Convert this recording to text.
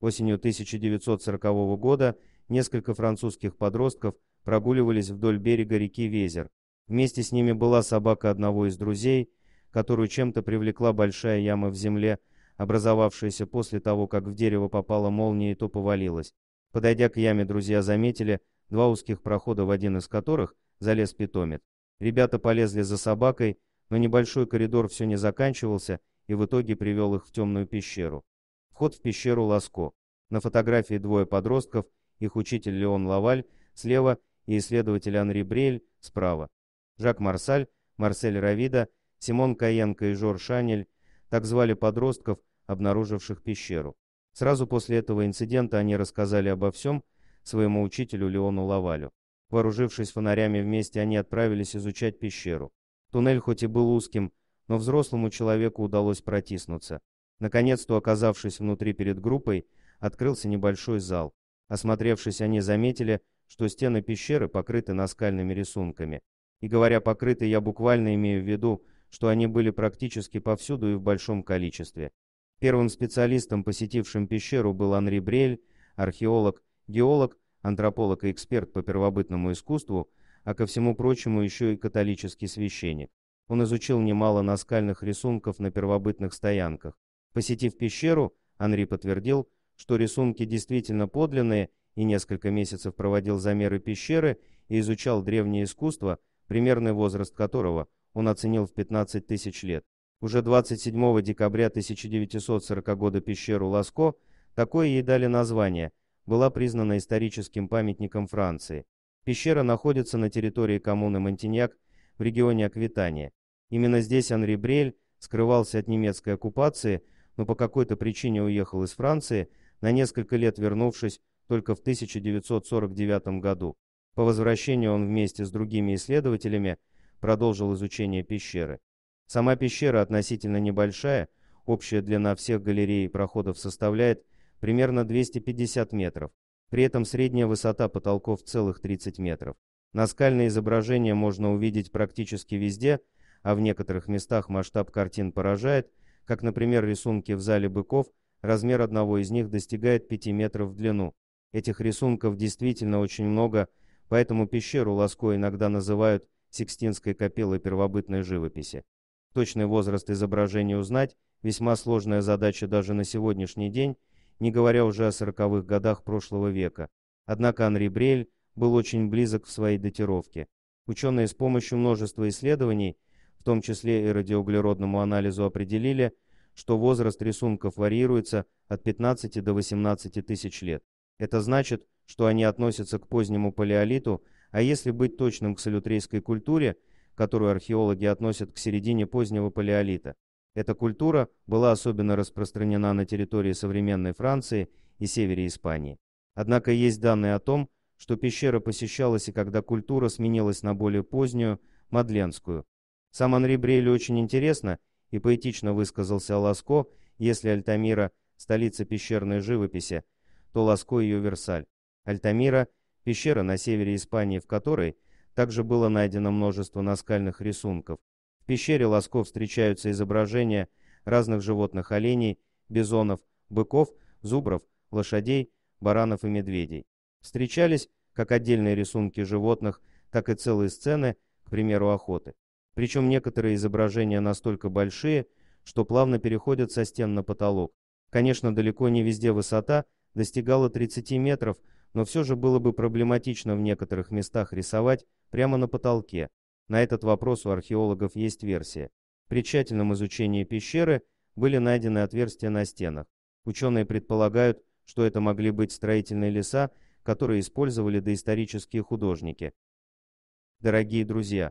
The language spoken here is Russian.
Осенью 1940 года несколько французских подростков прогуливались вдоль берега реки Везер. Вместе с ними была собака одного из друзей, которую чем-то привлекла большая яма в земле, образовавшаяся после того, как в дерево попала молния и то повалилась. Подойдя к яме, друзья заметили два узких прохода, в один из которых залез питомец. Ребята полезли за собакой, но небольшой коридор все не заканчивался и в итоге привел их в темную пещеру. Вход в пещеру Ласко. На фотографии двое подростков, их учитель Леон Лаваль слева и исследователь Анри Брель справа. Жак Марсаль, Марсель Равида, Симон Каенко и Жор Шанель так звали подростков, обнаруживших пещеру. Сразу после этого инцидента они рассказали обо всем своему учителю Леону Лавалю. Вооружившись фонарями вместе, они отправились изучать пещеру. Туннель хоть и был узким, но взрослому человеку удалось протиснуться. Наконец-то, оказавшись внутри перед группой, открылся небольшой зал. Осмотревшись, они заметили, что стены пещеры покрыты наскальными рисунками. И говоря «покрыты», я буквально имею в виду, что они были практически повсюду и в большом количестве. Первым специалистом, посетившим пещеру, был Анри Брель, археолог, геолог, антрополог и эксперт по первобытному искусству, а ко всему прочему еще и католический священник. Он изучил немало наскальных рисунков на первобытных стоянках, Посетив пещеру, Анри подтвердил, что рисунки действительно подлинные и несколько месяцев проводил замеры пещеры и изучал древнее искусство, примерный возраст которого он оценил в 15 тысяч лет. Уже 27 декабря 1940 года пещеру Ласко, такое ей дали название, была признана историческим памятником Франции. Пещера находится на территории коммуны Монтиньяк в регионе Аквитания. Именно здесь Анри Брель скрывался от немецкой оккупации – но по какой-то причине уехал из Франции, на несколько лет вернувшись только в 1949 году. По возвращению он вместе с другими исследователями продолжил изучение пещеры. Сама пещера относительно небольшая, общая длина всех галерей и проходов составляет примерно 250 метров, при этом средняя высота потолков целых 30 метров. Наскальные изображения можно увидеть практически везде, а в некоторых местах масштаб картин поражает – как, например, рисунки в зале быков, размер одного из них достигает 5 метров в длину. Этих рисунков действительно очень много, поэтому пещеру Ласко иногда называют Сикстинской капеллой первобытной живописи. Точный возраст изображения узнать – весьма сложная задача даже на сегодняшний день, не говоря уже о сороковых годах прошлого века. Однако Анри Брель был очень близок в своей датировке. Ученые с помощью множества исследований – в том числе и радиоуглеродному анализу, определили, что возраст рисунков варьируется от 15 до 18 тысяч лет. Это значит, что они относятся к позднему палеолиту, а если быть точным к салютрейской культуре, которую археологи относят к середине позднего палеолита. Эта культура была особенно распространена на территории современной Франции и севере Испании. Однако есть данные о том, что пещера посещалась и когда культура сменилась на более позднюю, Мадленскую, сам Анри Брейли очень интересно и поэтично высказался о Ласко, если Альтамира – столица пещерной живописи, то Ласко ее Версаль. Альтамира – пещера на севере Испании, в которой также было найдено множество наскальных рисунков. В пещере Ласко встречаются изображения разных животных – оленей, бизонов, быков, зубров, лошадей, баранов и медведей. Встречались как отдельные рисунки животных, так и целые сцены, к примеру, охоты. Причем некоторые изображения настолько большие, что плавно переходят со стен на потолок. Конечно, далеко не везде высота достигала 30 метров, но все же было бы проблематично в некоторых местах рисовать прямо на потолке. На этот вопрос у археологов есть версия. При тщательном изучении пещеры были найдены отверстия на стенах. Ученые предполагают, что это могли быть строительные леса, которые использовали доисторические художники. Дорогие друзья,